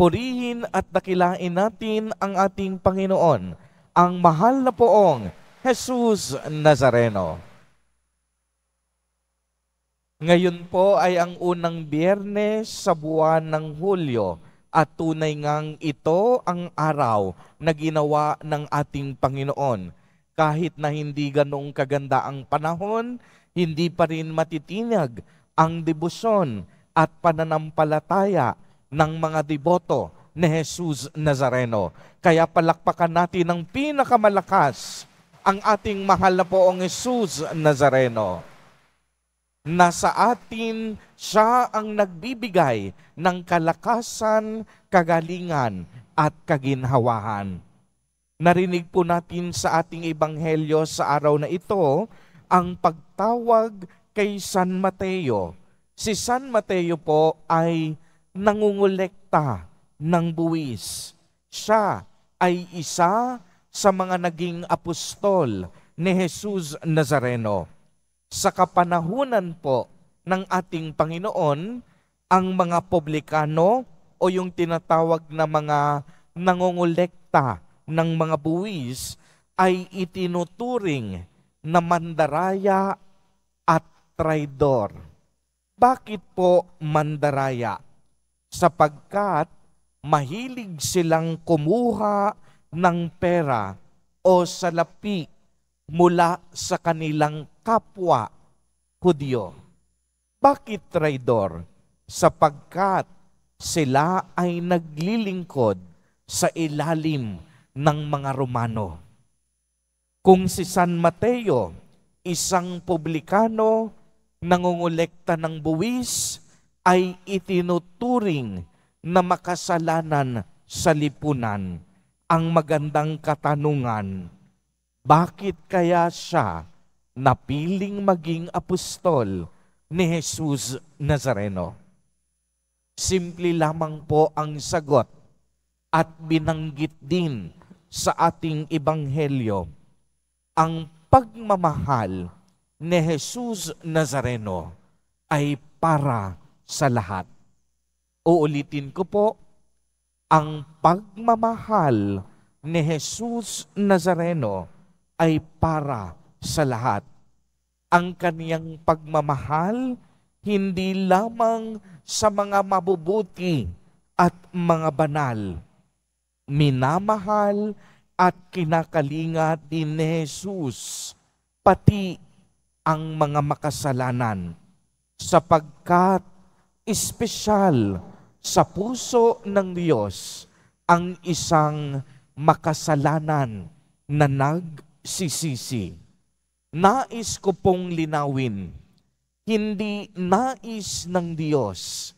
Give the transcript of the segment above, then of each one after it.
Purihin at dakilain natin ang ating Panginoon, ang mahal na poong Jesus Nazareno. Ngayon po ay ang unang biyernes sa buwan ng Hulyo at tunay ngang ito ang araw na ginawa ng ating Panginoon. Kahit na hindi ganoong kaganda ang panahon, hindi pa rin matitinag ang debosyon at pananampalataya ng mga deboto ni Jesus Nazareno. Kaya palakpakan natin ng pinakamalakas ang ating mahal na poong Jesus Nazareno. Nasa atin siya ang nagbibigay ng kalakasan, kagalingan at kaginhawahan. Narinig po natin sa ating ebanghelyo sa araw na ito ang pagtawag kay San Mateo. Si San Mateo po ay nangungulekta ng buwis. Siya ay isa sa mga naging apostol ni Jesus Nazareno. Sa kapanahunan po ng ating Panginoon, ang mga publikano o yung tinatawag na mga nangongolekta ng mga buwis ay itinuturing na mandaraya at traidor. Bakit po mandaraya? sapagkat mahilig silang kumuha ng pera o salapi mula sa kanilang kapwa Hudyo. Bakit traidor? Sapagkat sila ay naglilingkod sa ilalim ng mga Romano. Kung si San Mateo, isang publikano, nangungulekta ng buwis, ay itinuturing na makasalanan sa lipunan. Ang magandang katanungan, bakit kaya siya napiling maging apostol ni Jesus Nazareno? Simple lamang po ang sagot at binanggit din sa ating ebanghelyo ang pagmamahal ni Jesus Nazareno ay para sa lahat. Uulitin ko po, ang pagmamahal ni Jesus Nazareno ay para sa lahat. Ang kaniyang pagmamahal hindi lamang sa mga mabubuti at mga banal. Minamahal at kinakalinga din ni Jesus pati ang mga makasalanan sapagkat espesyal sa puso ng Diyos ang isang makasalanan na nagsisisi. Nais ko pong linawin, hindi nais ng Diyos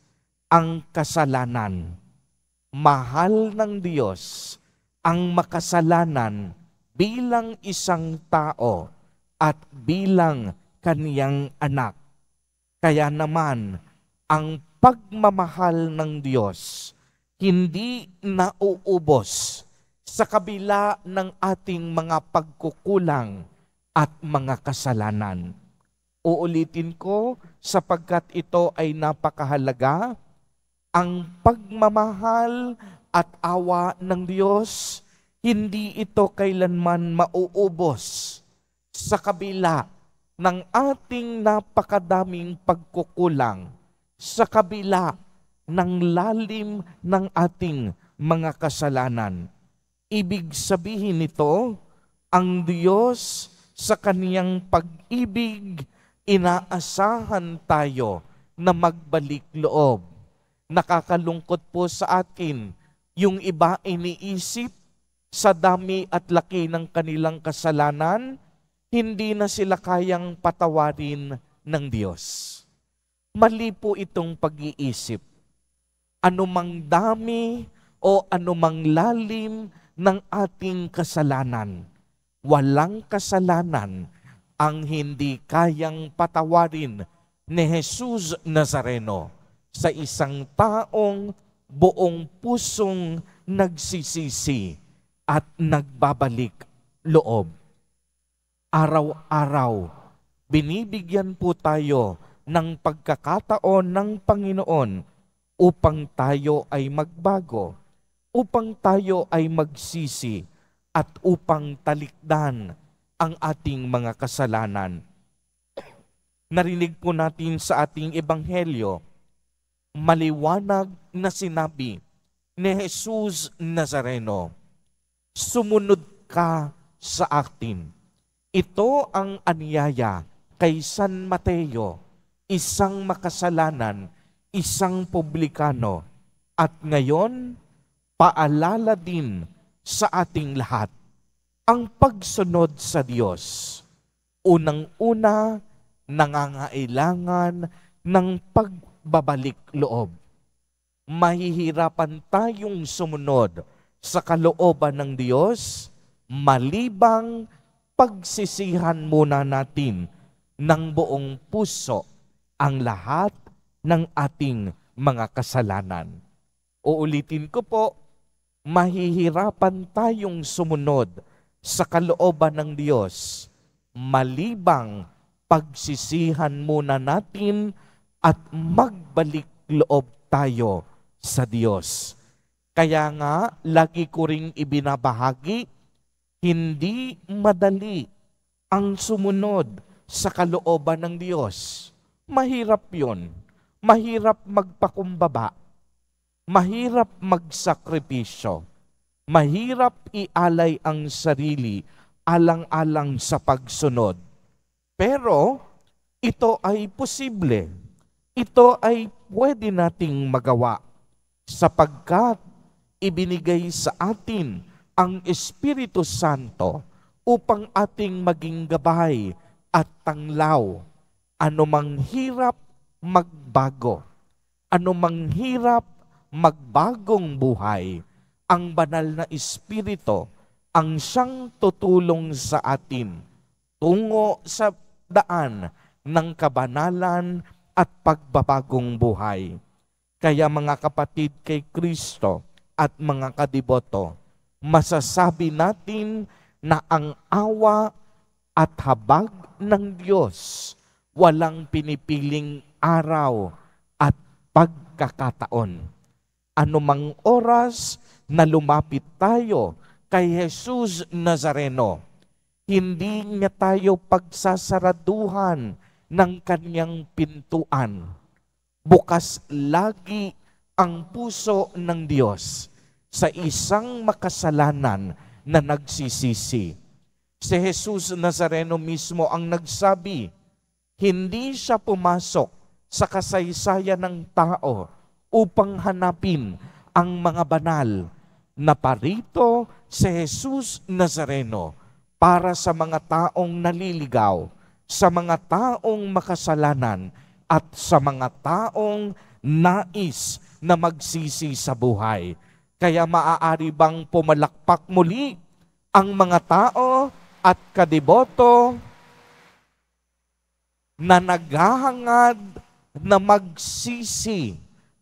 ang kasalanan. Mahal ng Diyos ang makasalanan bilang isang tao at bilang kaniyang anak. Kaya naman, ang pagmamahal ng Diyos hindi nauubos sa kabila ng ating mga pagkukulang at mga kasalanan. Uulitin ko sapagkat ito ay napakahalaga, ang pagmamahal at awa ng Diyos, hindi ito kailanman mauubos sa kabila ng ating napakadaming pagkukulang sa kabila ng lalim ng ating mga kasalanan. Ibig sabihin nito, ang Diyos sa kaniyang pag-ibig, inaasahan tayo na magbalik loob. Nakakalungkot po sa atin yung iba iniisip sa dami at laki ng kanilang kasalanan, hindi na sila kayang patawarin ng Diyos. Mali po itong pag-iisip. Anumang dami o anumang lalim ng ating kasalanan, walang kasalanan ang hindi kayang patawarin ni Jesus Nazareno sa isang taong buong pusong nagsisisi at nagbabalik loob. Araw-araw, binibigyan po tayo ng pagkakataon ng Panginoon upang tayo ay magbago, upang tayo ay magsisi at upang talikdan ang ating mga kasalanan. Narinig po natin sa ating ebanghelyo, maliwanag na sinabi ni Jesus Nazareno, Sumunod ka sa akin. Ito ang anyaya kay San Mateo isang makasalanan, isang publikano, at ngayon, paalala din sa ating lahat ang pagsunod sa Diyos. Unang-una, nangangailangan ng pagbabalik loob. Mahihirapan tayong sumunod sa kalooban ng Diyos malibang pagsisihan muna natin ng buong puso ang lahat ng ating mga kasalanan. Uulitin ko po, mahihirapan tayong sumunod sa kalooban ng Diyos malibang pagsisihan muna natin at magbalik loob tayo sa Diyos. Kaya nga, lagi ko ring ibinabahagi, hindi madali ang sumunod sa kalooban ng Diyos. Mahirap yon. Mahirap magpakumbaba. Mahirap magsakripisyo. Mahirap ialay ang sarili alang-alang sa pagsunod. Pero ito ay posible. Ito ay pwede nating magawa sapagkat ibinigay sa atin ang Espiritu Santo upang ating maging gabay at tanglaw anumang hirap magbago, anumang hirap magbagong buhay, ang banal na Espiritu ang siyang tutulong sa atin tungo sa daan ng kabanalan at pagbabagong buhay. Kaya mga kapatid kay Kristo at mga kadiboto, masasabi natin na ang awa at habag ng Diyos walang pinipiling araw at pagkakataon. Anumang oras na lumapit tayo kay Jesus Nazareno, hindi niya tayo pagsasaraduhan ng kanyang pintuan. Bukas lagi ang puso ng Diyos sa isang makasalanan na nagsisisi. Si Jesus Nazareno mismo ang nagsabi, hindi siya pumasok sa kasaysayan ng tao upang hanapin ang mga banal na parito si Jesus Nazareno para sa mga taong naliligaw, sa mga taong makasalanan, at sa mga taong nais na magsisi sa buhay. Kaya maaari bang pumalakpak muli ang mga tao at kadiboto na naghahangad na magsisi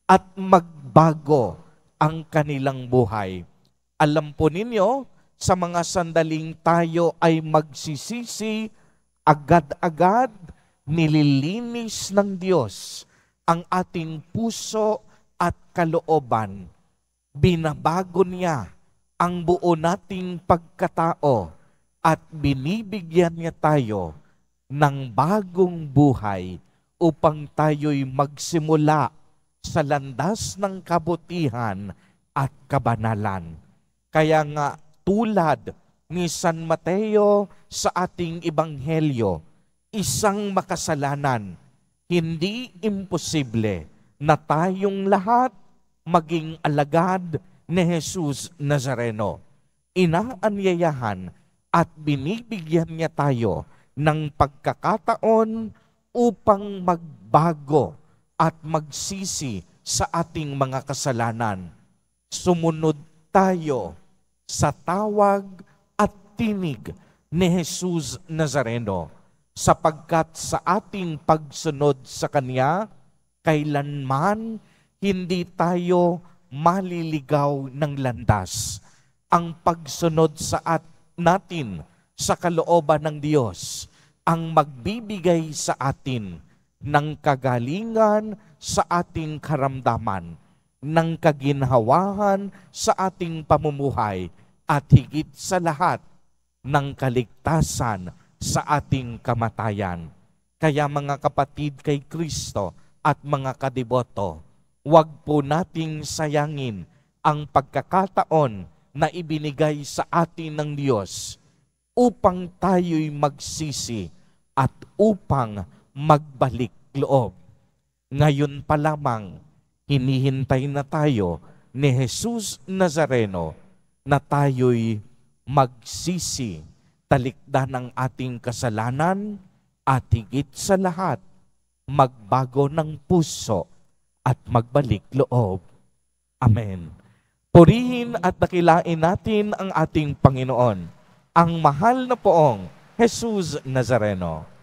at magbago ang kanilang buhay. Alam po ninyo, sa mga sandaling tayo ay magsisisi, agad-agad nililinis ng Diyos ang ating puso at kalooban. Binabago niya ang buo nating pagkatao at binibigyan niya tayo ng bagong buhay upang tayo'y magsimula sa landas ng kabutihan at kabanalan. Kaya nga tulad ni San Mateo sa ating ebanghelyo, isang makasalanan, hindi imposible na tayong lahat maging alagad ni Jesus Nazareno. Inaanyayahan at binibigyan niya tayo ng pagkakataon upang magbago at magsisi sa ating mga kasalanan. Sumunod tayo sa tawag at tinig ni Jesus Nazareno sapagkat sa ating pagsunod sa Kanya, kailanman hindi tayo maliligaw ng landas. Ang pagsunod sa at natin sa kalooban ng Diyos ang magbibigay sa atin ng kagalingan sa ating karamdaman, ng kaginhawahan sa ating pamumuhay, at higit sa lahat ng kaligtasan sa ating kamatayan. Kaya mga kapatid kay Kristo at mga kadiboto, huwag po nating sayangin ang pagkakataon na ibinigay sa atin ng Diyos upang tayo'y magsisi at upang magbalik loob. Ngayon pa lamang, hinihintay na tayo ni Jesus Nazareno na tayo'y magsisi, talikda ng ating kasalanan at higit sa lahat, magbago ng puso at magbalik loob. Amen. Purihin at dakilain natin ang ating Panginoon ang mahal na poong Jesus Nazareno.